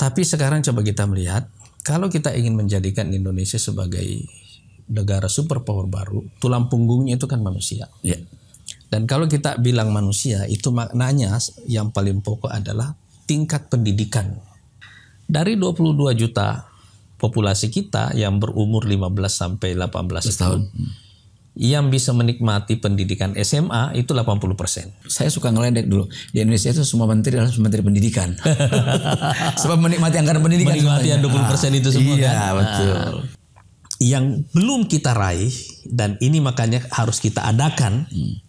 Tapi sekarang coba kita melihat, kalau kita ingin menjadikan Indonesia sebagai negara superpower baru, tulang punggungnya itu kan manusia. Ya. Dan kalau kita bilang manusia, itu maknanya yang paling pokok adalah tingkat pendidikan. Dari 22 juta populasi kita yang berumur 15 sampai 18 tahun, tahun hmm yang bisa menikmati pendidikan SMA itu 80%. Saya suka ngeledek dulu. Di Indonesia itu semua menteri adalah menteri pendidikan. Sebab menikmati anggaran pendidikan. Menikmati yang 20% ah, itu semua iya, kan. betul. Ah. yang belum kita raih dan ini makanya harus kita adakan hmm.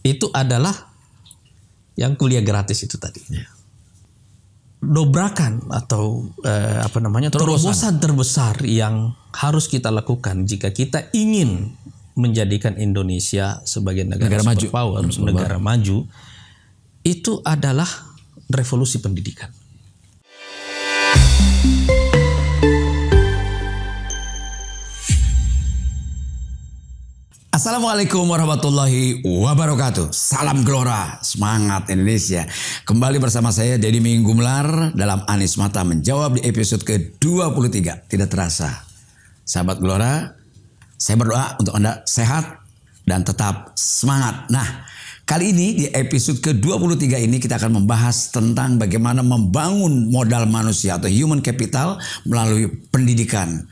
itu adalah yang kuliah gratis itu tadi. Yeah dobrakan atau eh, apa namanya terobosan. terobosan terbesar yang harus kita lakukan jika kita ingin menjadikan Indonesia sebagai negara, negara maju, power, negara maju itu adalah revolusi pendidikan. Assalamualaikum warahmatullahi wabarakatuh. Salam gelora, semangat Indonesia. Kembali bersama saya Deddy Minggumlar dalam Anis Mata menjawab di episode ke-23. Tidak terasa. Sahabat gelora, saya berdoa untuk Anda sehat dan tetap semangat. Nah, kali ini di episode ke-23 ini kita akan membahas tentang bagaimana membangun modal manusia atau human capital melalui pendidikan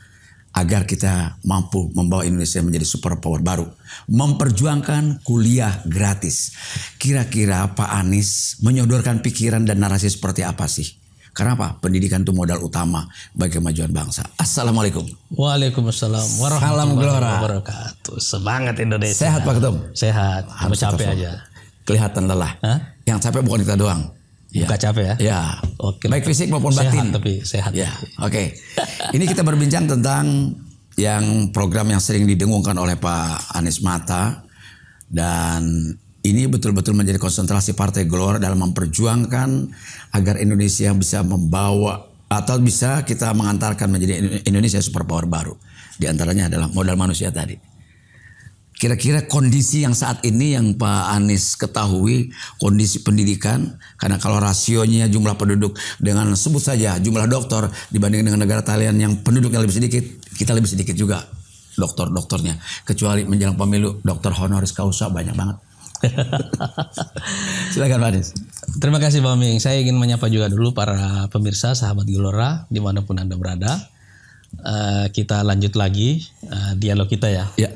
agar kita mampu membawa Indonesia menjadi superpower baru. Memperjuangkan kuliah gratis. Kira-kira Pak Anies menyodorkan pikiran dan narasi seperti apa sih? Karena apa? Pendidikan itu modal utama bagi kemajuan bangsa. Assalamualaikum. Waalaikumsalam. Salam gelora. Wabarakatuh. Semangat Indonesia. Sehat Pak Ketum. Sehat. Kamu capek aja. Kelihatan lelah. Hah? Yang capek bukan kita doang. Ya. Buka capek ya. Ya. Oke. Baik fisik maupun sehat, batin. tapi sehat. Ya. Oke. Okay. Ini kita berbincang tentang yang program yang sering didengungkan oleh Pak Anies Mata dan ini betul-betul menjadi konsentrasi Partai Gelora dalam memperjuangkan agar Indonesia bisa membawa atau bisa kita mengantarkan menjadi Indonesia superpower baru. Di antaranya adalah modal manusia tadi. Kira-kira kondisi yang saat ini yang Pak Anies ketahui, kondisi pendidikan, karena kalau rasionya jumlah penduduk dengan sebut saja jumlah dokter dibandingkan dengan negara Thailand yang penduduknya lebih sedikit, kita lebih sedikit juga dokter-dokternya. Kecuali menjelang pemilu, dokter honoris causa banyak banget. Silakan Pak Anies. Terima kasih Pak Ming. Saya ingin menyapa juga dulu para pemirsa, sahabat Gelora, dimanapun Anda berada. Uh, kita lanjut lagi uh, dialog kita ya. Ya.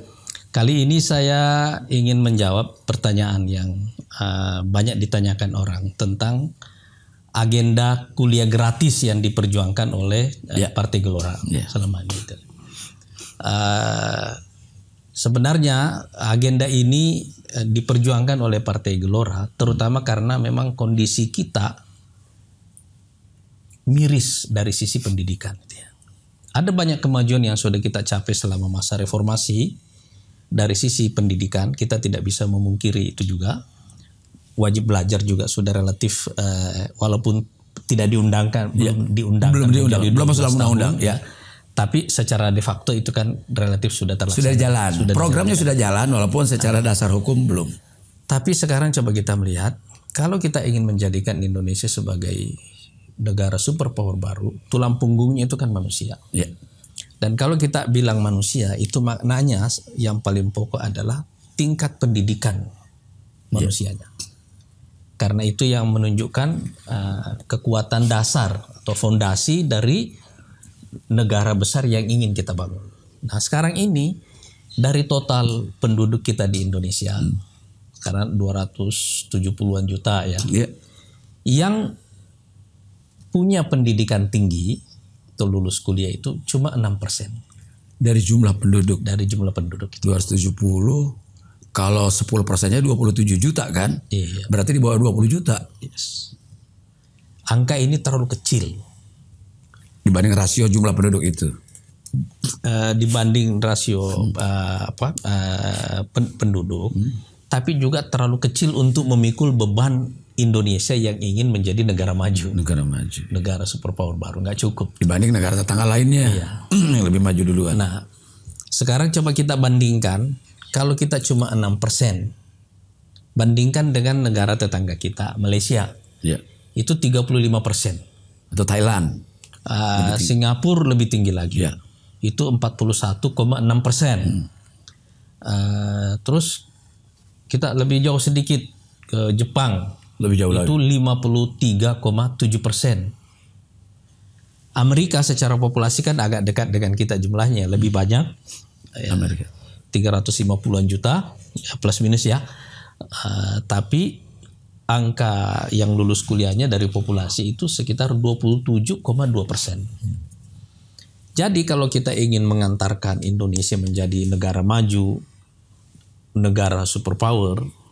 Kali ini saya ingin menjawab pertanyaan yang uh, banyak ditanyakan orang tentang agenda kuliah gratis yang diperjuangkan oleh uh, eh, yeah. Partai Gelora yeah. selama ini. Uh, sebenarnya agenda ini uh, diperjuangkan oleh Partai Gelora terutama karena memang kondisi kita miris dari sisi pendidikan. Gitu ya. Ada banyak kemajuan yang sudah kita capai selama masa reformasi dari sisi pendidikan kita tidak bisa memungkiri itu juga wajib belajar juga sudah relatif uh, walaupun tidak diundangkan ya, belum diundangkan belum diundang belum masuk dalam undang-undang iya. ya tapi secara de facto itu kan relatif sudah terlaksana sudah jalan sudah programnya sudah jalan walaupun secara dasar hukum belum tapi sekarang coba kita melihat kalau kita ingin menjadikan Indonesia sebagai negara superpower baru tulang punggungnya itu kan manusia ya dan kalau kita bilang manusia, itu maknanya yang paling pokok adalah tingkat pendidikan manusianya. Yeah. Karena itu yang menunjukkan uh, kekuatan dasar atau fondasi dari negara besar yang ingin kita bangun. Nah, sekarang ini dari total penduduk kita di Indonesia hmm. karena 270-an juta ya. Yeah. Yang punya pendidikan tinggi waktu lulus kuliah itu cuma 6%. Dari jumlah penduduk? Dari jumlah penduduk. Itu. 270 kalau 10 persennya 27 juta kan? Iya, iya. Berarti di bawah 20 juta. Yes. Angka ini terlalu kecil. Dibanding rasio jumlah penduduk itu. Uh, dibanding rasio uh, apa uh, pen penduduk, hmm. tapi juga terlalu kecil untuk memikul beban Indonesia yang ingin menjadi negara maju, negara maju, negara superpower baru nggak cukup dibanding negara tetangga lainnya iya. yang lebih maju duluan. Nah, sekarang coba kita bandingkan kalau kita cuma enam persen, bandingkan dengan negara tetangga kita Malaysia, iya. itu 35 persen atau Thailand, uh, lebih Singapura lebih tinggi lagi, iya. itu 41,6 koma enam persen. Hmm. Ah, terus kita lebih jauh sedikit ke Jepang lebih jauh itu lagi. 53,7 persen. Amerika secara populasi kan agak dekat dengan kita jumlahnya lebih hmm. banyak. Ya, Amerika. 350-an juta ya, plus minus ya. Uh, tapi angka yang lulus kuliahnya dari populasi itu sekitar 27,2 persen. Jadi kalau kita ingin mengantarkan Indonesia menjadi negara maju, negara superpower,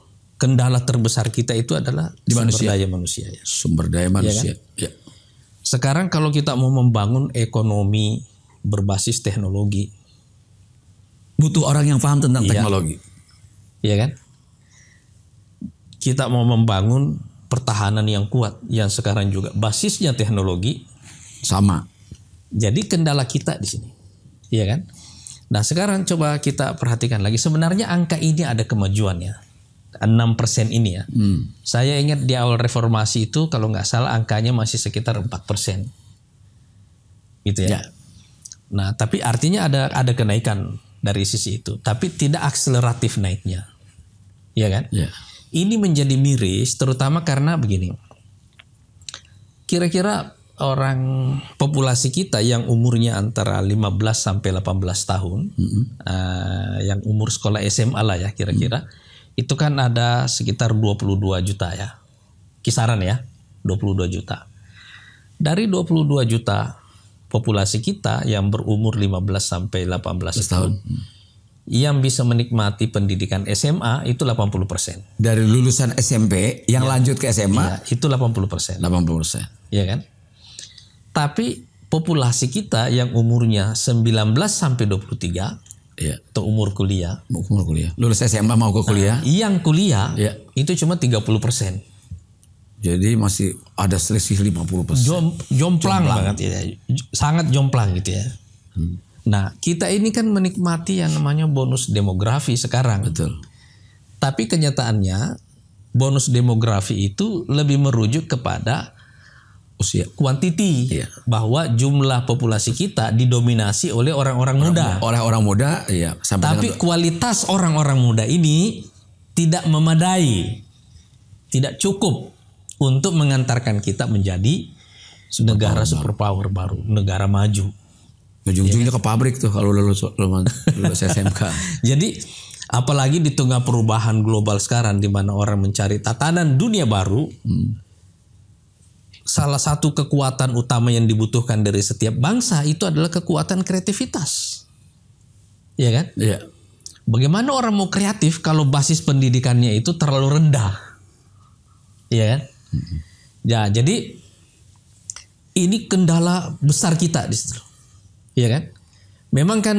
kendala terbesar kita itu adalah di manusia. sumber daya manusia ya. Sumber daya iya kan? manusia. Ya, kan? ya. Sekarang kalau kita mau membangun ekonomi berbasis teknologi butuh orang yang paham tentang ya. teknologi. Iya kan? Kita mau membangun pertahanan yang kuat yang sekarang juga basisnya teknologi sama. Jadi kendala kita di sini. Iya kan? Nah, sekarang coba kita perhatikan lagi sebenarnya angka ini ada kemajuannya 6% ini ya. Hmm. Saya ingat di awal reformasi itu kalau nggak salah angkanya masih sekitar 4%. Gitu ya. ya. Nah, tapi artinya ada ada kenaikan dari sisi itu, tapi tidak akseleratif naiknya. Iya kan? Ya. Ini menjadi miris terutama karena begini. Kira-kira orang populasi kita yang umurnya antara 15 sampai 18 tahun, -hmm. uh, yang umur sekolah SMA lah ya kira-kira. -hmm itu kan ada sekitar 22 juta ya. Kisaran ya, 22 juta. Dari 22 juta populasi kita yang berumur 15 sampai 18 tahun yang bisa menikmati pendidikan SMA itu 80 persen. Dari lulusan SMP yang ya. lanjut ke SMA ya, itu 80 persen. 80 persen. Iya kan? Tapi populasi kita yang umurnya 19 sampai 23 Iya. Atau umur kuliah. Umur kuliah. Lulus SMA mau ke kuliah? Nah, yang kuliah ya. itu cuma 30 persen. Jadi masih ada selisih 50 persen. Jom, jomplang, jomplang lah. Banget, ya. Sangat jomplang gitu ya. Hmm. Nah kita ini kan menikmati yang namanya bonus demografi sekarang. Betul. Tapi kenyataannya bonus demografi itu lebih merujuk kepada fokus ya. bahwa jumlah populasi kita didominasi oleh orang-orang muda. Oleh orang muda ya. Sampai Tapi dengan... kualitas orang-orang muda ini tidak memadai. Tidak cukup untuk mengantarkan kita menjadi super negara superpower baru. baru, negara maju. Ujung-ujungnya ya. ke pabrik tuh kalau lulus lulus, lulus SMK. Jadi apalagi di tengah perubahan global sekarang di mana orang mencari tatanan dunia baru, hmm salah satu kekuatan utama yang dibutuhkan dari setiap bangsa itu adalah kekuatan kreativitas. Iya kan? Iya. Bagaimana orang mau kreatif kalau basis pendidikannya itu terlalu rendah? Iya kan? Ya, jadi ini kendala besar kita di situ. Iya kan? Memang kan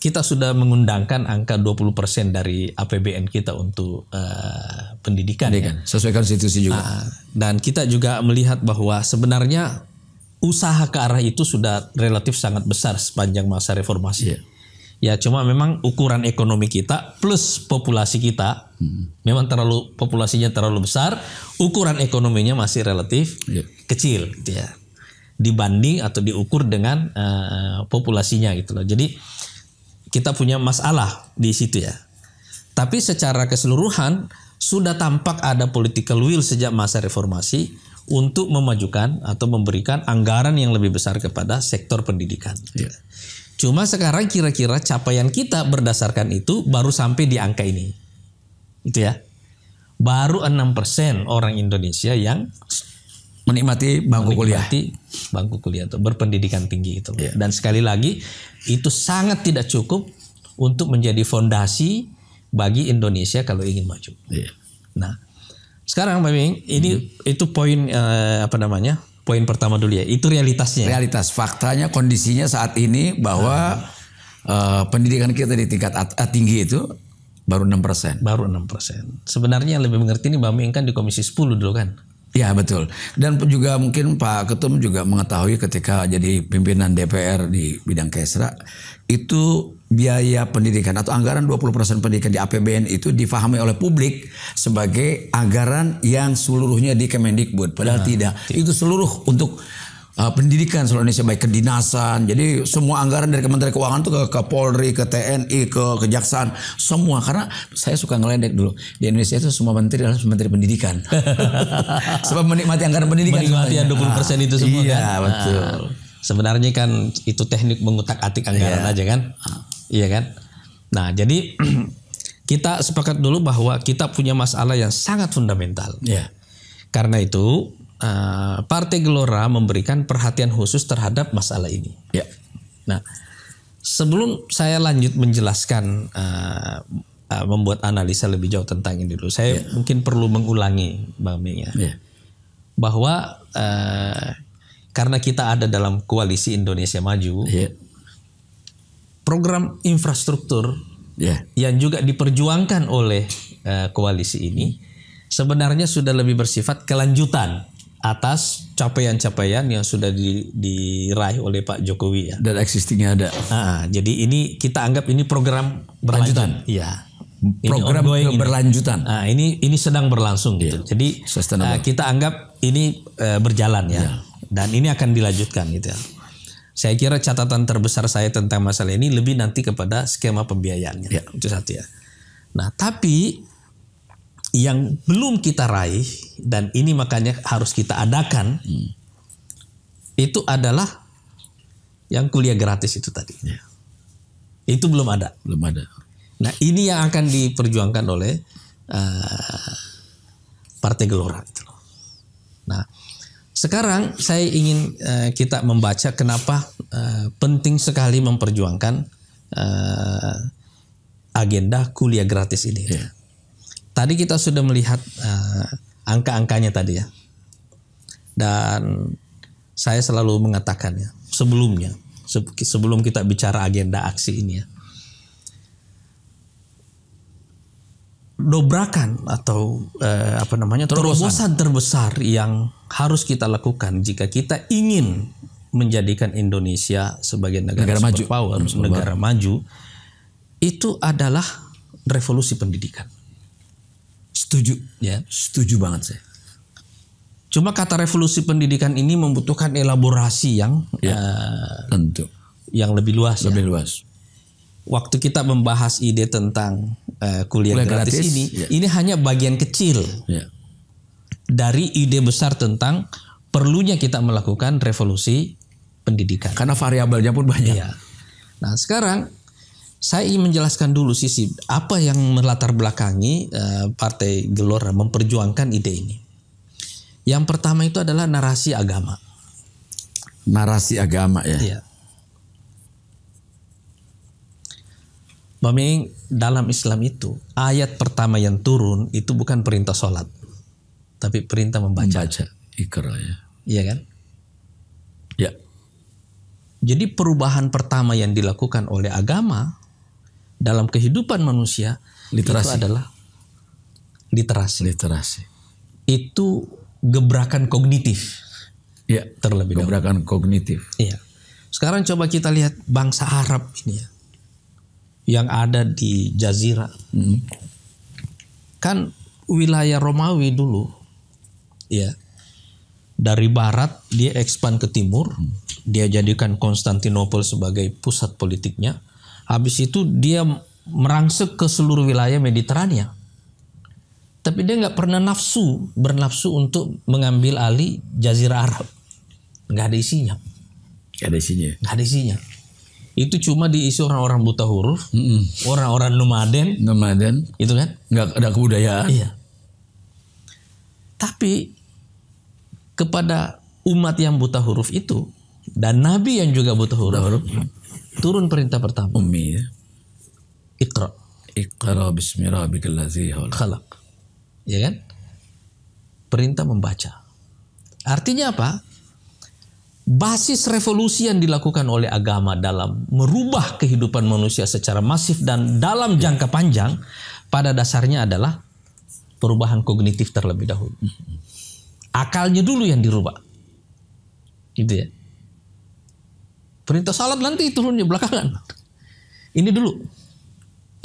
kita sudah mengundangkan angka 20% dari APBN kita untuk uh, pendidikan, pendidikan ya. sesuai konstitusi juga. Uh, dan kita juga melihat bahwa sebenarnya usaha ke arah itu sudah relatif sangat besar sepanjang masa reformasi. Yeah. Ya cuma memang ukuran ekonomi kita plus populasi kita hmm. memang terlalu populasinya terlalu besar, ukuran ekonominya masih relatif yeah. kecil gitu ya. Dibanding atau diukur dengan uh, populasinya gitu loh. Jadi kita punya masalah di situ ya. Tapi secara keseluruhan sudah tampak ada political will sejak masa reformasi untuk memajukan atau memberikan anggaran yang lebih besar kepada sektor pendidikan. Yeah. Cuma sekarang kira-kira capaian kita berdasarkan itu baru sampai di angka ini. Itu ya. Baru 6% orang Indonesia yang menikmati bangku menikmati kuliah. Bangku kuliah itu berpendidikan tinggi itu. Yeah. Dan sekali lagi itu sangat tidak cukup untuk menjadi fondasi bagi Indonesia kalau ingin maju. Yeah. Nah, sekarang Pak Ming, ini hmm. itu poin eh, apa namanya? Poin pertama dulu ya. Itu realitasnya. Realitas, faktanya, kondisinya saat ini bahwa hmm. eh, pendidikan kita di tingkat eh, tinggi itu baru 6%. Baru 6%. Sebenarnya yang lebih mengerti ini Mbak Ming kan di Komisi 10 dulu kan. Ya betul. Dan juga mungkin Pak Ketum juga mengetahui ketika jadi pimpinan DPR di bidang Kesra itu biaya pendidikan atau anggaran 20% pendidikan di APBN itu difahami oleh publik sebagai anggaran yang seluruhnya di Kemendikbud padahal nah, tidak. Itu seluruh untuk uh, pendidikan seluruh Indonesia baik kedinasan. Jadi semua anggaran dari Kementerian Keuangan tuh ke Kapolri, ke, ke TNI, ke Kejaksaan, semua karena saya suka ngeledek dulu. Di Indonesia itu semua menteri adalah menteri pendidikan. Sebab menikmati anggaran pendidikan. Menikmati yang 20% persen ah. itu semua iya, kan. betul. Nah, sebenarnya kan itu teknik mengutak-atik anggaran yeah. aja kan. Ah. Iya kan? Nah, jadi kita sepakat dulu bahwa kita punya masalah yang sangat fundamental. Yeah. Karena itu uh, Partai Gelora memberikan perhatian khusus terhadap masalah ini. Ya. Nah, sebelum saya lanjut menjelaskan uh, uh, membuat analisa lebih jauh tentang ini dulu, saya ya. mungkin perlu mengulangi, Bang Ming ya, ya. bahwa uh, karena kita ada dalam koalisi Indonesia Maju, ya. program infrastruktur ya. yang juga diperjuangkan oleh uh, koalisi ini sebenarnya sudah lebih bersifat kelanjutan atas capaian-capaian yang sudah di, diraih oleh Pak Jokowi ya. Dan existingnya ada. Nah, jadi ini kita anggap ini program berlanjutan. Iya. Program ini berlanjutan. Ini. Nah, ini ini sedang berlangsung gitu. Yeah. Jadi uh, kita anggap ini uh, berjalan ya. Yeah. Dan ini akan dilanjutkan gitu ya. Saya kira catatan terbesar saya tentang masalah ini lebih nanti kepada skema pembiayaannya. Yeah. Itu satu ya. Nah, tapi yang belum kita raih dan ini makanya harus kita adakan hmm. itu adalah yang kuliah gratis itu tadi. Ya. Itu belum ada. Belum ada. Nah ini yang akan diperjuangkan oleh uh, Partai Gelora itu. Nah sekarang saya ingin uh, kita membaca kenapa uh, penting sekali memperjuangkan uh, agenda kuliah gratis ini. ya tadi kita sudah melihat uh, angka-angkanya tadi ya. Dan saya selalu mengatakannya sebelumnya, sebelum kita bicara agenda aksi ini ya. Dobrakan atau eh, apa namanya terobosan. terobosan terbesar yang harus kita lakukan jika kita ingin menjadikan Indonesia sebagai negara, negara maju, power, negara maju itu adalah revolusi pendidikan. Setuju. Ya. Setuju banget saya. Cuma kata revolusi pendidikan ini membutuhkan elaborasi yang ya, uh, tentu yang lebih luas. Ya. Lebih ya. luas. Waktu kita membahas ide tentang uh, kuliah, kuliah gratis, gratis ini, ya. ini hanya bagian kecil ya. dari ide besar tentang perlunya kita melakukan revolusi pendidikan. Karena variabelnya pun banyak. Ya. Nah sekarang saya ingin menjelaskan dulu sisi apa yang melatar belakangi uh, Partai Gelora memperjuangkan ide ini. Yang pertama itu adalah narasi agama. Narasi agama ya. Iya. Memang dalam Islam itu ayat pertama yang turun itu bukan perintah sholat, tapi perintah membaca. Membaca ikra ya. Iya kan? Ya. Jadi perubahan pertama yang dilakukan oleh agama dalam kehidupan manusia literasi. itu adalah literasi. Literasi. Itu gebrakan kognitif. Ya, terlebih gebrakan dahulu. kognitif. Iya. Sekarang coba kita lihat bangsa Arab ini ya. Yang ada di Jazira Hmm. Kan wilayah Romawi dulu ya. Dari barat dia ekspan ke timur, hmm. dia jadikan Konstantinopel sebagai pusat politiknya Habis itu dia merangsek ke seluruh wilayah Mediterania. Tapi dia nggak pernah nafsu, bernafsu untuk mengambil alih Jazirah Arab. Nggak ada isinya. Nggak ada isinya. Nggak ada isinya. Itu cuma diisi orang-orang buta huruf, orang-orang nomaden. Nomaden. Itu kan? Nggak ada kebudayaan. Iya. Tapi kepada umat yang buta huruf itu dan nabi yang juga buta huruf, buta huruf turun perintah pertama. Ummi ya. Iqra. Iqra bismi rabbikal ladzi khalaq. Ya kan? Perintah membaca. Artinya apa? Basis revolusi yang dilakukan oleh agama dalam merubah kehidupan manusia secara masif dan dalam jangka panjang pada dasarnya adalah perubahan kognitif terlebih dahulu. Mm-hmm. Akalnya dulu yang dirubah. Gitu ya. Perintah salat nanti turunnya belakangan. Ini dulu.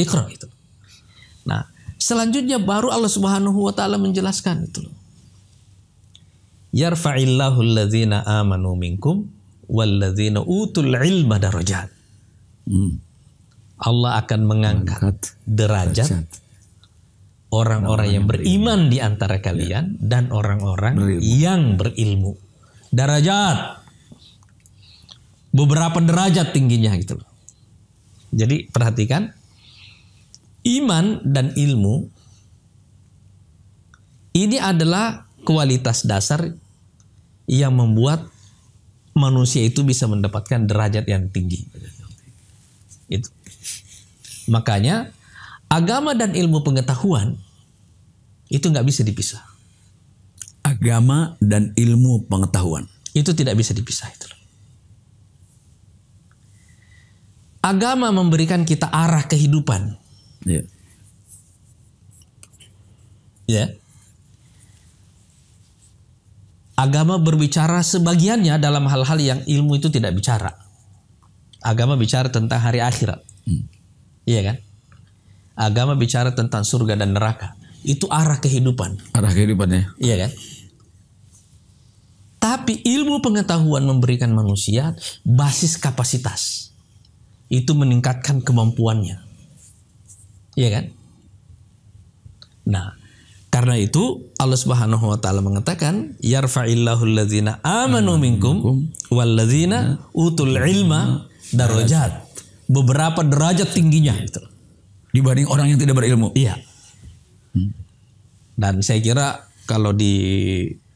Iqra itu. Nah, selanjutnya baru Allah Subhanahu wa taala menjelaskan itu loh. Yarfa'illahu alladzina amanu minkum walladzina utul ilma darajat. Hmm. Allah akan mengangkat derajat orang-orang yang beriman di antara kalian ya. dan orang-orang yang berilmu. Darajat beberapa derajat tingginya gitu loh. Jadi perhatikan iman dan ilmu ini adalah kualitas dasar yang membuat manusia itu bisa mendapatkan derajat yang tinggi. Itu. Makanya agama dan ilmu pengetahuan itu nggak bisa dipisah. Agama dan ilmu pengetahuan itu tidak bisa dipisah itu. Agama memberikan kita arah kehidupan. Ya. Ya. Agama berbicara sebagiannya dalam hal-hal yang ilmu itu tidak bicara. Agama bicara tentang hari akhirat. Hmm. Iya kan? Agama bicara tentang surga dan neraka. Itu arah kehidupan. Arah kehidupan ya. Iya kan? Tapi ilmu pengetahuan memberikan manusia basis kapasitas itu meningkatkan kemampuannya. Iya kan? Nah, karena itu Allah Subhanahu wa taala mengatakan yarfa'illahu alladzina amanu minkum walladzina utul ilma darajat. Beberapa derajat tingginya gitu dibanding orang yang tidak berilmu. Iya. Hmm. Dan saya kira kalau di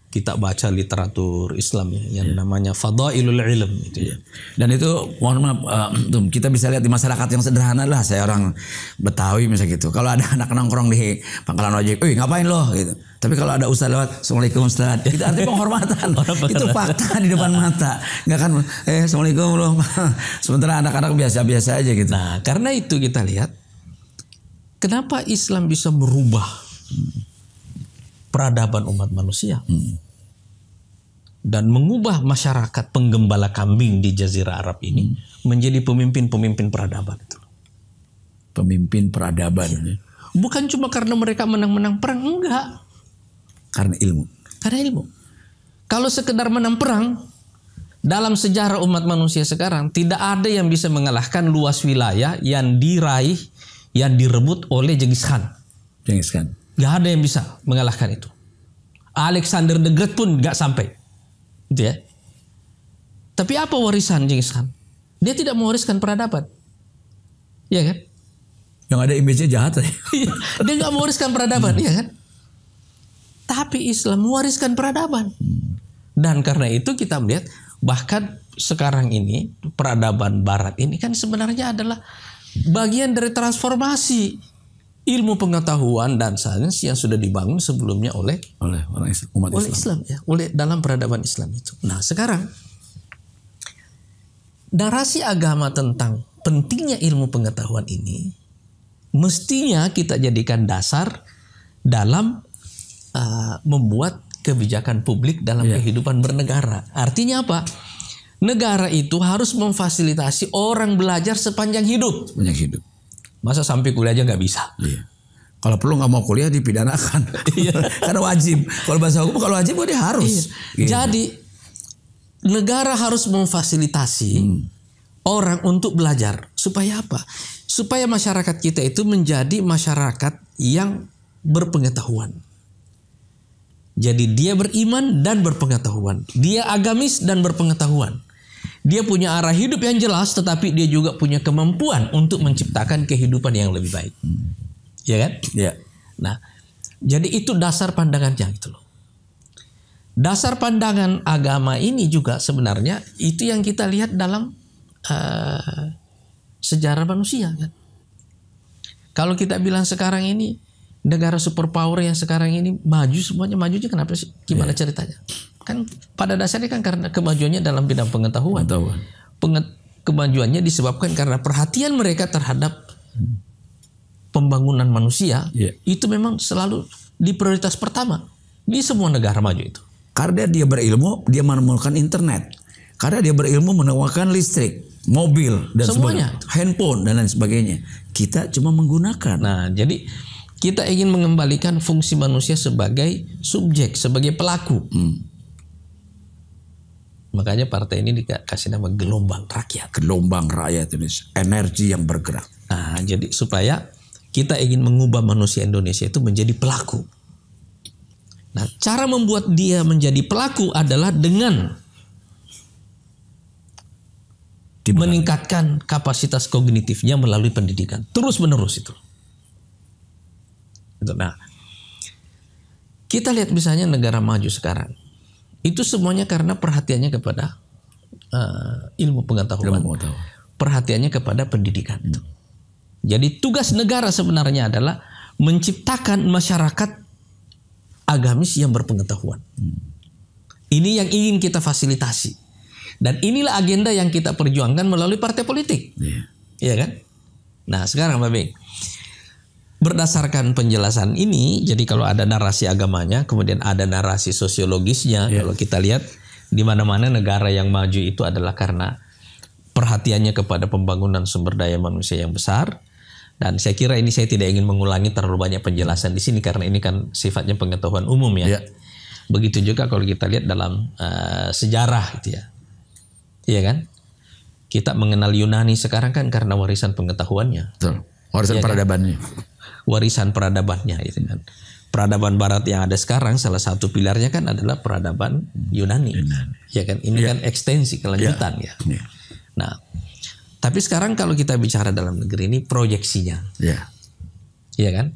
kita baca literatur Islam ya yang ya. namanya fadailul ilm gitu ya. Iya. Dan itu mohon maaf uh, kita bisa lihat di masyarakat yang sederhana lah saya orang Betawi misalnya gitu. Kalau ada anak nongkrong di pangkalan ojek, "Eh, ngapain loh? gitu. Tapi kalau ada ustaz lewat, "Assalamualaikum Ustaz." Itu arti penghormatan. itu fakta di depan mata. Enggak kan, "Eh, Assalamualaikum loh Sementara anak-anak biasa-biasa aja gitu. Nah, karena itu kita lihat kenapa Islam bisa berubah peradaban umat manusia hmm. dan mengubah masyarakat penggembala kambing di Jazirah Arab ini hmm. menjadi pemimpin-pemimpin peradaban itu. Pemimpin peradaban. Iya. Ya. Bukan cuma karena mereka menang-menang perang enggak. Karena ilmu. Karena ilmu. Kalau sekedar menang perang dalam sejarah umat manusia sekarang tidak ada yang bisa mengalahkan luas wilayah yang diraih yang direbut oleh Genghis Khan. Khan. Gak ada yang bisa mengalahkan itu. Alexander the Great pun gak sampai. Gitu ya. Tapi apa warisan Genghis Khan? Dia tidak mewariskan peradaban. Iya kan? Yang ada image-nya jahat ya. dia gak mewariskan peradaban, hmm. kan? Tapi Islam mewariskan peradaban. Dan karena itu kita melihat bahkan sekarang ini peradaban barat ini kan sebenarnya adalah bagian dari transformasi ilmu pengetahuan dan sains yang sudah dibangun sebelumnya oleh oleh orang Islam, umat oleh Islam. Islam ya, oleh dalam peradaban Islam itu. Nah, sekarang narasi agama tentang pentingnya ilmu pengetahuan ini mestinya kita jadikan dasar dalam uh, membuat kebijakan publik dalam yeah. kehidupan bernegara. Artinya apa? Negara itu harus memfasilitasi orang belajar sepanjang hidup. Sepanjang hidup. Masa sampai kuliah aja nggak bisa? Iya. Kalau perlu nggak mau kuliah dipidanakan. Iya. Karena wajib. Kalau bahasa hukum kalau wajib dia harus. Iya. iya. Jadi negara harus memfasilitasi hmm. orang untuk belajar. Supaya apa? Supaya masyarakat kita itu menjadi masyarakat yang berpengetahuan. Jadi dia beriman dan berpengetahuan. Dia agamis dan berpengetahuan. Dia punya arah hidup yang jelas, tetapi dia juga punya kemampuan untuk menciptakan kehidupan yang lebih baik. Ya kan? Ya. Nah, jadi itu dasar pandangannya itu loh. Dasar pandangan agama ini juga sebenarnya itu yang kita lihat dalam uh, sejarah manusia kan. Kalau kita bilang sekarang ini negara superpower yang sekarang ini maju semuanya maju majunya kenapa sih? Gimana yeah. ceritanya? Kan pada dasarnya kan karena kemajuannya dalam bidang pengetahuan. Pengetahuan. Penget, kemajuannya disebabkan karena perhatian mereka terhadap pembangunan manusia yeah. itu memang selalu di prioritas pertama di semua negara maju itu. Karena dia berilmu, dia menemukan internet. Karena dia berilmu menemukan listrik, mobil dan semuanya, sebagainya. handphone dan lain sebagainya. Kita cuma menggunakan. Nah, jadi kita ingin mengembalikan fungsi manusia sebagai subjek, sebagai pelaku. Hmm. Makanya partai ini dikasih nama gelombang rakyat. Gelombang rakyat ini energi yang bergerak. Nah, jadi supaya kita ingin mengubah manusia Indonesia itu menjadi pelaku. Nah, cara membuat dia menjadi pelaku adalah dengan Dimana? meningkatkan kapasitas kognitifnya melalui pendidikan. Terus menerus itu. Gitu. Nah, kita lihat misalnya negara maju sekarang, itu semuanya karena perhatiannya kepada uh, ilmu pengetahuan, ilmu pengetahuan, perhatiannya kepada pendidikan. Hmm. Jadi tugas negara sebenarnya adalah menciptakan masyarakat agamis yang berpengetahuan. Hmm. Ini yang ingin kita fasilitasi. Dan inilah agenda yang kita perjuangkan melalui partai politik. Iya, iya kan? Nah, sekarang Mbak Beng berdasarkan penjelasan ini, jadi kalau ada narasi agamanya, kemudian ada narasi sosiologisnya, yeah. kalau kita lihat di mana-mana negara yang maju itu adalah karena perhatiannya kepada pembangunan sumber daya manusia yang besar. Dan saya kira ini saya tidak ingin mengulangi terlalu banyak penjelasan di sini karena ini kan sifatnya pengetahuan umum ya. Yeah. Begitu juga kalau kita lihat dalam uh, sejarah gitu ya. Iya kan? Kita mengenal Yunani sekarang kan karena warisan pengetahuannya. Betul. Warisan ya peradabannya. Kan? warisan peradabannya gitu kan. Peradaban barat yang ada sekarang salah satu pilarnya kan adalah peradaban Yunani. Yunani. Ya kan ini kan ya. kan ekstensi kelanjutan ya. ya. ya. Nah, tapi sekarang kalau kita bicara dalam negeri ini proyeksinya. Ya. Iya kan?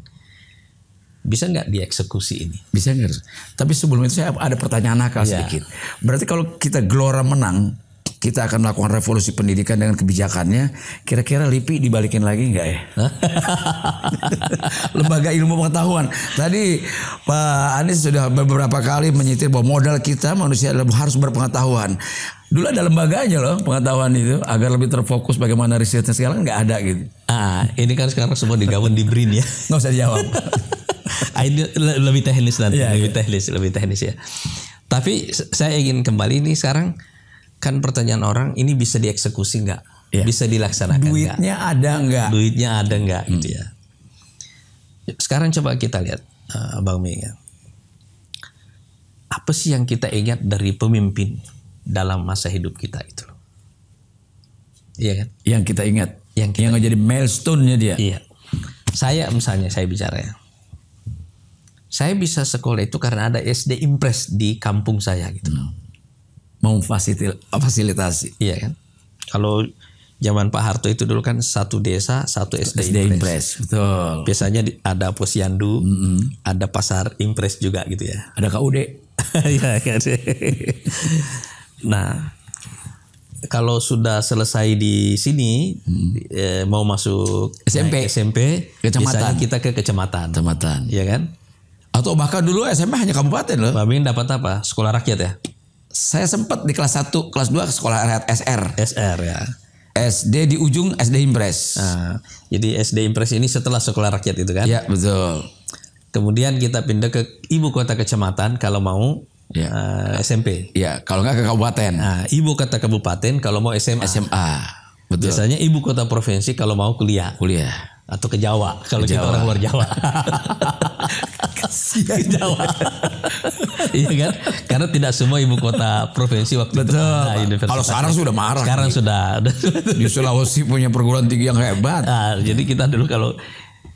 bisa nggak dieksekusi ini? Bisa nggak? Tapi sebelum itu saya ada pertanyaan nakal ya. sedikit. Berarti kalau kita gelora menang, kita akan melakukan revolusi pendidikan dengan kebijakannya. Kira-kira LIPI dibalikin lagi nggak ya? Lembaga Ilmu Pengetahuan. Tadi Pak Anies sudah beberapa kali menyitir bahwa modal kita manusia harus berpengetahuan. Dulu ada lembaganya loh pengetahuan itu agar lebih terfokus bagaimana risetnya sekarang nggak ada gitu. Ah, ini kan sekarang semua digabung di BRIN ya. Nggak usah dijawab. Ah, ini lebih teknis nanti, ya, lebih ya. teknis, lebih teknis ya. Tapi saya ingin kembali nih sekarang kan pertanyaan orang ini bisa dieksekusi nggak? Yeah. Bisa dilaksanakan Duitnya gak? ada nggak? Duitnya ada nggak hmm. gitu ya. Sekarang coba kita lihat uh, eh, Bang Mei ya. Apa sih yang kita ingat dari pemimpin dalam masa hidup kita itu? Iya kan? Yang kita ingat. Yang kita yang jadi milestone-nya dia. Iya. Saya misalnya saya bicara ya. Saya bisa sekolah itu karena ada SD Impress di kampung saya gitu. Hmm memfasilitasi, iya kan? Kalau zaman Pak Harto itu dulu kan satu desa satu SD, SD Impres. Impres. Betul. Biasanya ada posyandu, mm -hmm. ada pasar Impres juga gitu ya. Ada KUD. ya, nah, kalau sudah selesai di sini hmm. eh, mau masuk SMP SMP kecamatan kita ke kecamatan kecamatan iya kan atau bahkan dulu SMP hanya kabupaten loh Babin dapat apa sekolah rakyat ya saya sempat di kelas 1, kelas 2 ke sekolah rakyat SR. SR ya. SD di ujung SD Impres. Nah, jadi SD Impres ini setelah sekolah rakyat itu kan? Iya, betul. Kemudian kita pindah ke ibu kota kecamatan kalau mau ya. uh, ah, SMP. Iya, kalau nggak ke kabupaten. Nah, ibu kota kabupaten kalau mau SMA. SMA. Betul. Biasanya ibu kota provinsi kalau mau kuliah. Kuliah atau ke Jawa kalau kita orang luar Jawa. Kasihan Jawa. iya kan? Karena tidak semua ibu kota provinsi waktu itu Kalau sekarang sudah marah. Sekarang nih. sudah. Di Sulawesi punya perguruan tinggi yang hebat. Nah, jadi kita dulu kalau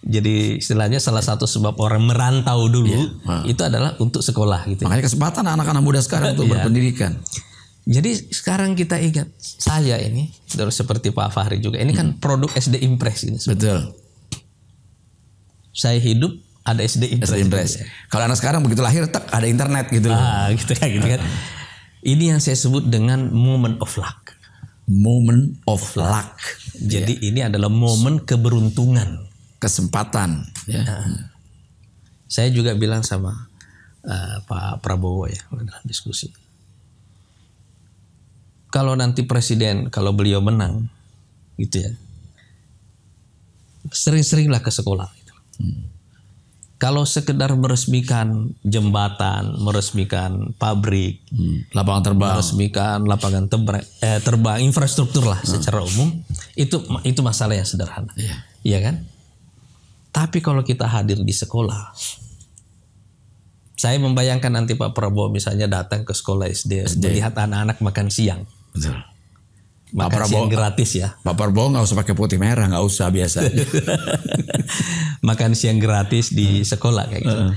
jadi istilahnya salah satu sebab orang merantau dulu ya. itu adalah untuk sekolah gitu. Makanya kesempatan anak-anak muda sekarang untuk ya. berpendidikan. Jadi sekarang kita ingat saya ini terus seperti Pak Fahri juga. Ini kan hmm. produk SD Impress ini. Sebenarnya. Betul. Saya hidup ada SD Impress. SD Impress. Kalau anak sekarang begitu lahir tak ada internet gitu Ah, gitu kan gitu kan. ini yang saya sebut dengan moment of luck. Moment of luck. Jadi yeah. ini adalah momen keberuntungan, kesempatan ya. Ah. saya juga bilang sama uh, Pak Prabowo ya dalam diskusi kalau nanti presiden kalau beliau menang gitu ya sering-seringlah ke sekolah gitu. hmm. kalau sekedar meresmikan jembatan meresmikan pabrik hmm. lapangan terbang meresmikan lapangan terbang eh, terbang infrastruktur lah hmm. secara umum itu itu masalah yang sederhana yeah. iya kan tapi kalau kita hadir di sekolah saya membayangkan nanti Pak Prabowo misalnya datang ke sekolah SD, SD. melihat anak-anak makan siang Betul. Pak Prabowo gratis ya. Pak Prabowo nggak usah pakai putih merah, nggak usah biasa. Makan siang gratis di hmm. sekolah kayak gitu. Hmm.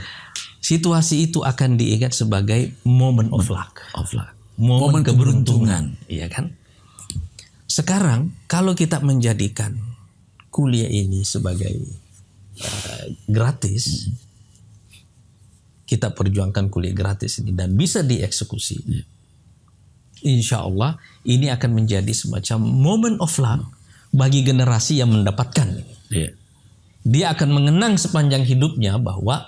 Situasi itu akan diingat sebagai moment of luck. Of luck. Moment, keberuntungan. keberuntungan, iya kan? Sekarang kalau kita menjadikan kuliah ini sebagai uh, gratis, hmm. kita perjuangkan kuliah gratis ini dan bisa dieksekusi. Yeah insya Allah ini akan menjadi semacam moment of love bagi generasi yang mendapatkan Yeah. Dia akan mengenang sepanjang hidupnya bahwa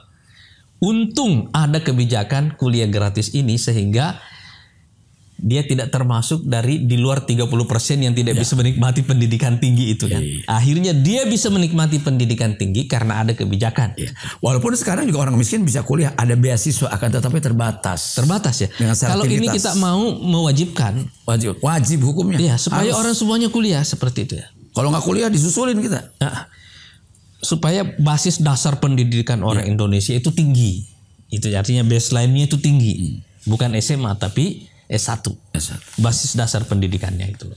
untung ada kebijakan kuliah gratis ini sehingga dia tidak termasuk dari di luar 30% yang tidak ya. bisa menikmati pendidikan tinggi itu ya, kan. Akhirnya dia bisa menikmati pendidikan tinggi karena ada kebijakan. Ya. Walaupun sekarang juga orang miskin bisa kuliah, ada beasiswa akan tetapi terbatas. Terbatas ya. Kalau ini kita mau mewajibkan wajib wajib hukumnya. Iya, supaya Harus. orang semuanya kuliah seperti itu ya. Kalau nggak kuliah disusulin kita. Nah, supaya basis dasar pendidikan orang ya. Indonesia itu tinggi. Itu artinya baseline-nya itu tinggi. Hmm. Bukan SMA tapi S1. S1. Basis dasar pendidikannya itu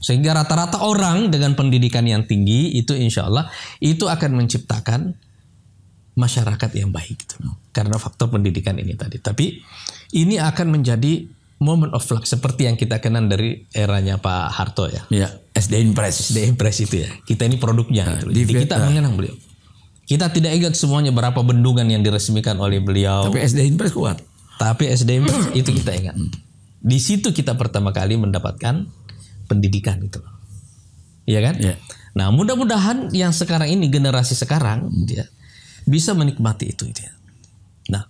Sehingga rata-rata orang dengan pendidikan yang tinggi itu insya Allah itu akan menciptakan masyarakat yang baik gitu Karena faktor pendidikan ini tadi. Tapi ini akan menjadi moment of luck seperti yang kita kenal dari eranya Pak Harto ya. Iya. SD Impress. SD Impress itu ya. Kita ini produknya. Nah, gitu. Jadi kita mengenang beliau. Kita tidak ingat semuanya berapa bendungan yang diresmikan oleh beliau. Tapi SD Impress kuat. Tapi SD Impress itu kita ingat. Di situ kita pertama kali mendapatkan pendidikan gitu loh. Iya kan? Yeah. Nah, mudah-mudahan yang sekarang ini generasi sekarang gitu ya, bisa menikmati itu gitu ya. Nah,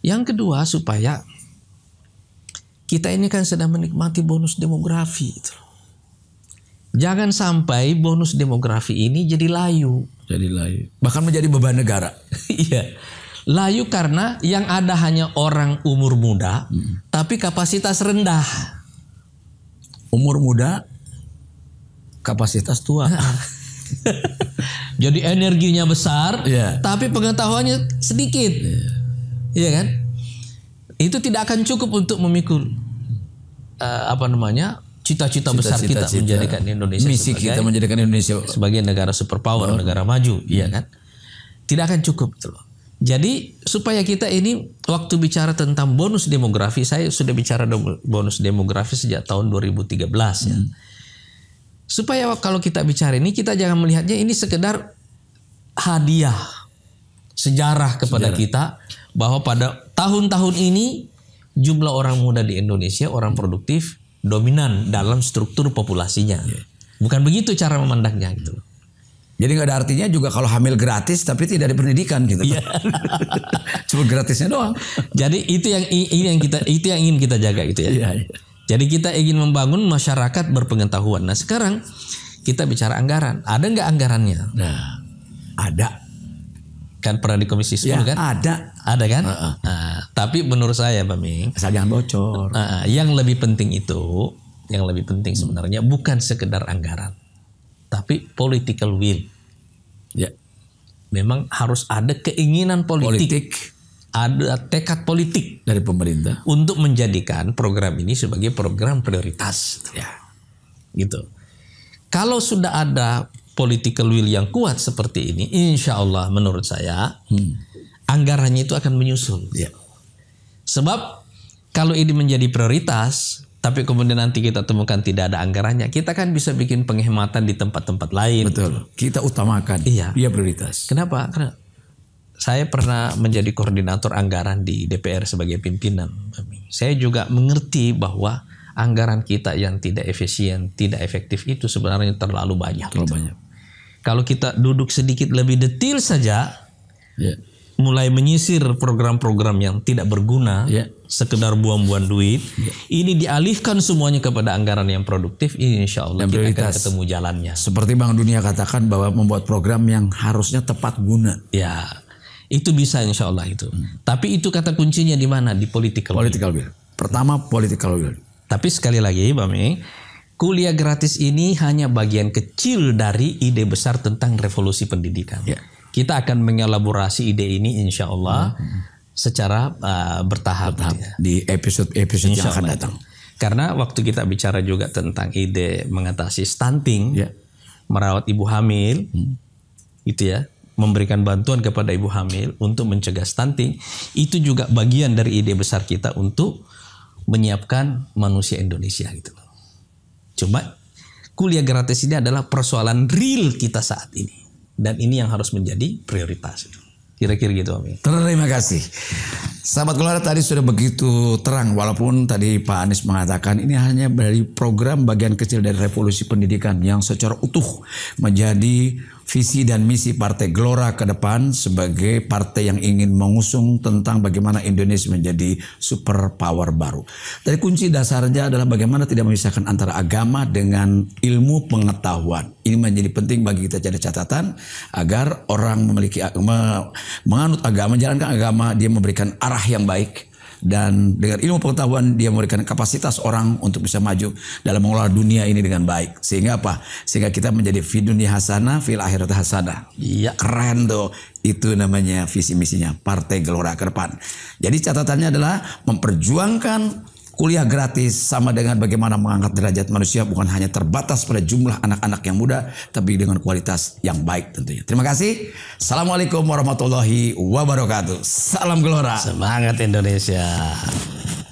yang kedua supaya kita ini kan sedang menikmati bonus demografi itu. Jangan sampai bonus demografi ini jadi layu. Jadi layu. Bahkan menjadi beban negara. iya. Layu karena yang ada hanya orang umur muda, hmm. tapi kapasitas rendah. Umur muda, kapasitas tua. Jadi energinya besar, yeah. tapi pengetahuannya sedikit. Iya yeah. kan? Itu tidak akan cukup untuk memikul uh, apa namanya cita-cita besar cita, kita cita, menjadikan Indonesia misi sebagai, kita menjadikan Indonesia sebagai negara superpower, oh. negara maju, iya kan? Tidak akan cukup, loh. Jadi supaya kita ini waktu bicara tentang bonus demografi, saya sudah bicara bonus demografi sejak tahun 2013 ya. hmm. ya. Supaya kalau kita bicara ini kita jangan melihatnya ini sekedar hadiah sejarah kepada sejarah. kita bahwa pada tahun-tahun ini jumlah orang muda di Indonesia orang produktif dominan dalam struktur populasinya. Yeah. Bukan begitu cara memandangnya gitu jadi nggak ada artinya juga kalau hamil gratis tapi tidak ada pendidikan gitu. Iya. Cuma gratisnya doang. Jadi itu yang ini yang kita itu yang ingin kita jaga gitu ya. Yeah. Iya. Jadi kita ingin membangun masyarakat berpengetahuan. Nah sekarang kita bicara anggaran. Ada nggak anggarannya? Nah, ada. Kan pernah di Komisi 10 ya, kan? Ada. Ada kan? Uh -uh. Nah, tapi menurut saya Pak Ming. Saya jangan bocor. Uh, uh, yang lebih penting itu, yang lebih penting sebenarnya bukan sekedar anggaran tapi political will. Ya. Memang harus ada keinginan politik, politik. ada tekad politik dari pemerintah untuk menjadikan program ini sebagai program prioritas. Ya. Gitu. Kalau sudah ada political will yang kuat seperti ini, insya Allah menurut saya hmm. anggarannya itu akan menyusul. Ya. Sebab kalau ini menjadi prioritas, tapi kemudian nanti kita temukan tidak ada anggarannya, kita kan bisa bikin penghematan di tempat-tempat lain. Betul. Kita utamakan. Iya. Dia prioritas. Kenapa? Karena saya pernah menjadi koordinator anggaran di DPR sebagai pimpinan. Saya juga mengerti bahwa anggaran kita yang tidak efisien, tidak efektif itu sebenarnya terlalu banyak. Terlalu banyak. Kalau kita duduk sedikit lebih detail saja, yeah mulai menyisir program-program yang tidak berguna, yeah. sekedar buang-buang duit, yeah. ini dialihkan semuanya kepada anggaran yang produktif, ini insya Allah yang kita prioritas. akan ketemu jalannya. Seperti bang Dunia katakan bahwa membuat program yang harusnya tepat guna. Ya, itu bisa insya Allah itu. Hmm. Tapi itu kata kuncinya di mana? Di political, political will. will. Pertama political will. Tapi sekali lagi, ibu ami kuliah gratis ini hanya bagian kecil dari ide besar tentang revolusi pendidikan. Yeah kita akan mengelaborasi ide ini insya Allah hmm. secara uh, bertahap, bertahap gitu ya. di episode-episode yang akan Allah. datang. Karena waktu kita bicara juga tentang ide mengatasi stunting, yeah. merawat ibu hamil, hmm. itu ya, memberikan bantuan kepada ibu hamil untuk mencegah stunting, itu juga bagian dari ide besar kita untuk menyiapkan manusia Indonesia gitu kuliah gratis ini adalah persoalan real kita saat ini. Dan ini yang harus menjadi prioritas. Kira-kira gitu Om. Terima kasih. Sahabat Keluarga tadi sudah begitu terang walaupun tadi Pak Anies mengatakan ini hanya dari program bagian kecil dari revolusi pendidikan yang secara utuh menjadi visi dan misi Partai Gelora ke depan sebagai partai yang ingin mengusung tentang bagaimana Indonesia menjadi superpower baru. Tapi kunci dasarnya adalah bagaimana tidak memisahkan antara agama dengan ilmu pengetahuan. Ini menjadi penting bagi kita jadi catatan agar orang memiliki agama, menganut agama, menjalankan agama, dia memberikan arah yang baik dan dengan ilmu pengetahuan dia memberikan kapasitas orang untuk bisa maju dalam mengelola dunia ini dengan baik. Sehingga apa? Sehingga kita menjadi fi dunia hasana, fil akhirat hasana Iya. Keren tuh. Itu namanya visi misinya Partai Gelora ke depan. Jadi catatannya adalah memperjuangkan Kuliah gratis sama dengan bagaimana mengangkat derajat manusia bukan hanya terbatas pada jumlah anak-anak yang muda, tapi dengan kualitas yang baik tentunya. Terima kasih. Assalamualaikum warahmatullahi wabarakatuh. Salam gelora. Semangat Indonesia.